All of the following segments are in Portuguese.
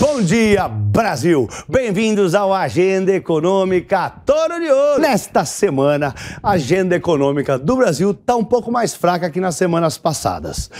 Bom dia, Brasil. Bem-vindos ao Agenda Econômica Toro de Ouro. Nesta semana, a agenda econômica do Brasil está um pouco mais fraca que nas semanas passadas.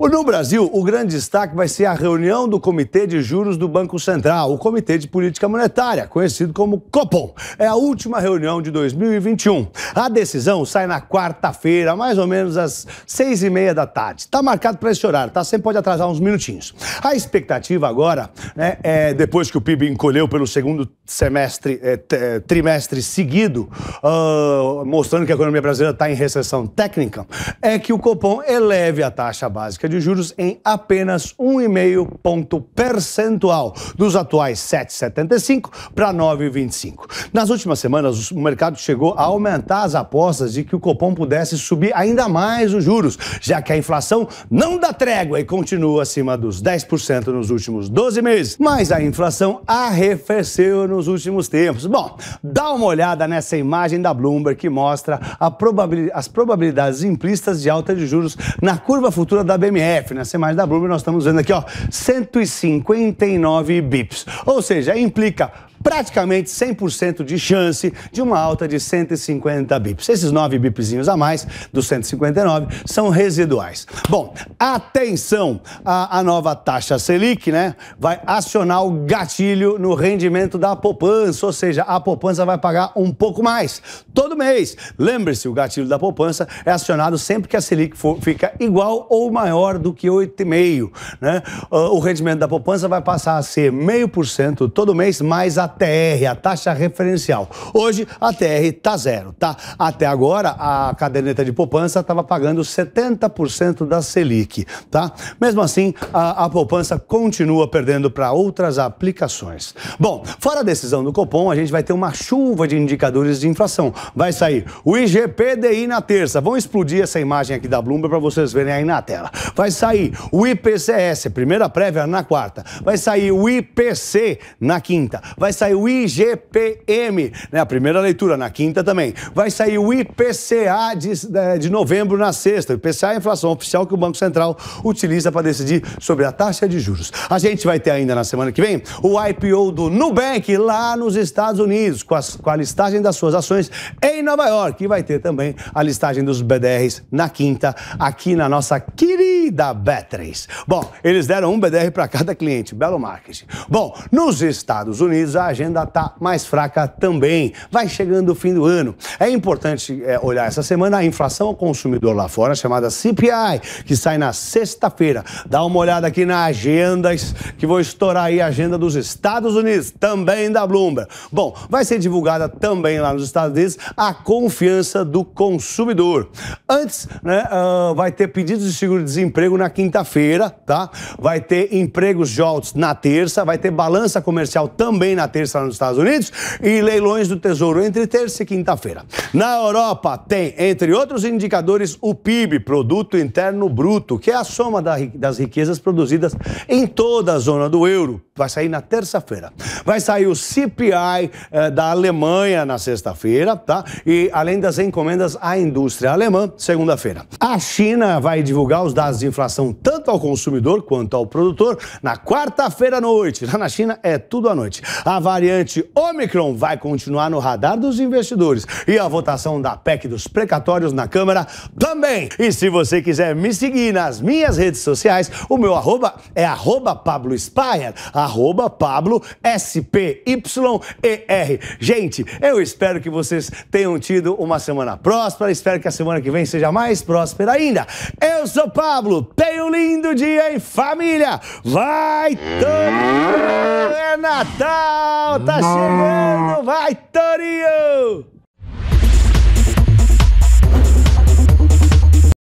No Brasil, o grande destaque vai ser a reunião do Comitê de Juros do Banco Central, o Comitê de Política Monetária, conhecido como Copom. É a última reunião de 2021. A decisão sai na quarta-feira, mais ou menos às seis e meia da tarde. Está marcado para esse horário, tá? Sempre pode atrasar uns minutinhos. A expectativa agora, né, é depois que o PIB encolheu pelo segundo semestre, eh, eh, trimestre seguido, uh, mostrando que a economia brasileira está em recessão técnica, é que o Copom eleve a taxa básica de juros em apenas 1,5 ponto percentual, dos atuais 7,75 para 9,25. Nas últimas semanas, o mercado chegou a aumentar as apostas de que o Copom pudesse subir ainda mais os juros, já que a inflação não dá trégua e continua acima dos 10% nos últimos 12 meses. Mas a inflação arrefeceu nos últimos tempos. Bom, dá uma olhada nessa imagem da Bloomberg que mostra probabilidade, as probabilidades implícitas de alta de juros na curva futura da BMF. Nessa né? imagem da Bloomberg nós estamos vendo aqui, ó, 159 bips. Ou seja, implica praticamente 100% de chance de uma alta de 150 bips. Esses 9 bipzinhos a mais dos 159 são residuais. Bom, atenção, a, a nova taxa Selic, né, vai acionar o gatilho no rendimento da poupança, ou seja, a poupança vai pagar um pouco mais todo mês. Lembre-se, o gatilho da poupança é acionado sempre que a Selic for, fica igual ou maior do que 8,5, né? Ah, o rendimento da poupança vai passar a ser 0,5% todo mês mais a a TR, a taxa referencial. Hoje a TR está zero, tá? Até agora a caderneta de poupança estava pagando 70% da Selic, tá? Mesmo assim, a, a poupança continua perdendo para outras aplicações. Bom, fora a decisão do Copom, a gente vai ter uma chuva de indicadores de inflação. Vai sair o IGPDI na terça. Vão explodir essa imagem aqui da Bloomberg para vocês verem aí na tela. Vai sair o IPCS, primeira prévia na quarta. Vai sair o IPC na quinta. Vai sair o IGPM, né? A primeira leitura, na quinta também. Vai sair o IPCA de, né, de novembro na sexta. O IPCA é a inflação oficial que o Banco Central utiliza para decidir sobre a taxa de juros. A gente vai ter ainda na semana que vem o IPO do Nubank lá nos Estados Unidos, com, as, com a listagem das suas ações em Nova York. E vai ter também a listagem dos BDRs na quinta, aqui na nossa querida B3. Bom, eles deram um BDR para cada cliente, belo marketing. Bom, nos Estados Unidos, a a agenda está mais fraca também. Vai chegando o fim do ano. É importante é, olhar essa semana a inflação ao consumidor lá fora, chamada CPI, que sai na sexta-feira. Dá uma olhada aqui na agenda, que vou estourar aí a agenda dos Estados Unidos, também da Bloomberg. Bom, vai ser divulgada também lá nos Estados Unidos a confiança do consumidor. Antes, né, uh, vai ter pedidos de seguro-desemprego na quinta-feira, tá? Vai ter empregos jobs na terça, vai ter balança comercial também na terça terça nos Estados Unidos e leilões do Tesouro entre terça e quinta-feira. Na Europa tem, entre outros indicadores, o PIB, Produto Interno Bruto, que é a soma das riquezas produzidas em toda a zona do euro. Vai sair na terça-feira. Vai sair o CPI eh, da Alemanha na sexta-feira, tá? E além das encomendas à indústria alemã, segunda-feira. A China vai divulgar os dados de inflação tanto ao consumidor quanto ao produtor na quarta-feira à noite. Lá na China é tudo à noite. A variante Omicron vai continuar no radar dos investidores e a votação da PEC dos precatórios na Câmara também. E se você quiser me seguir nas minhas redes sociais, o meu arroba é arroba Pablo Spire, arroba Pablo S-P-Y-E-R. Gente, eu espero que vocês tenham tido uma semana próspera, espero que a semana que vem seja mais próspera ainda. Eu sou Pablo, tenha um lindo dia e família! Vai, Tânia! É Natal! tá chegando! Vai, Torinho!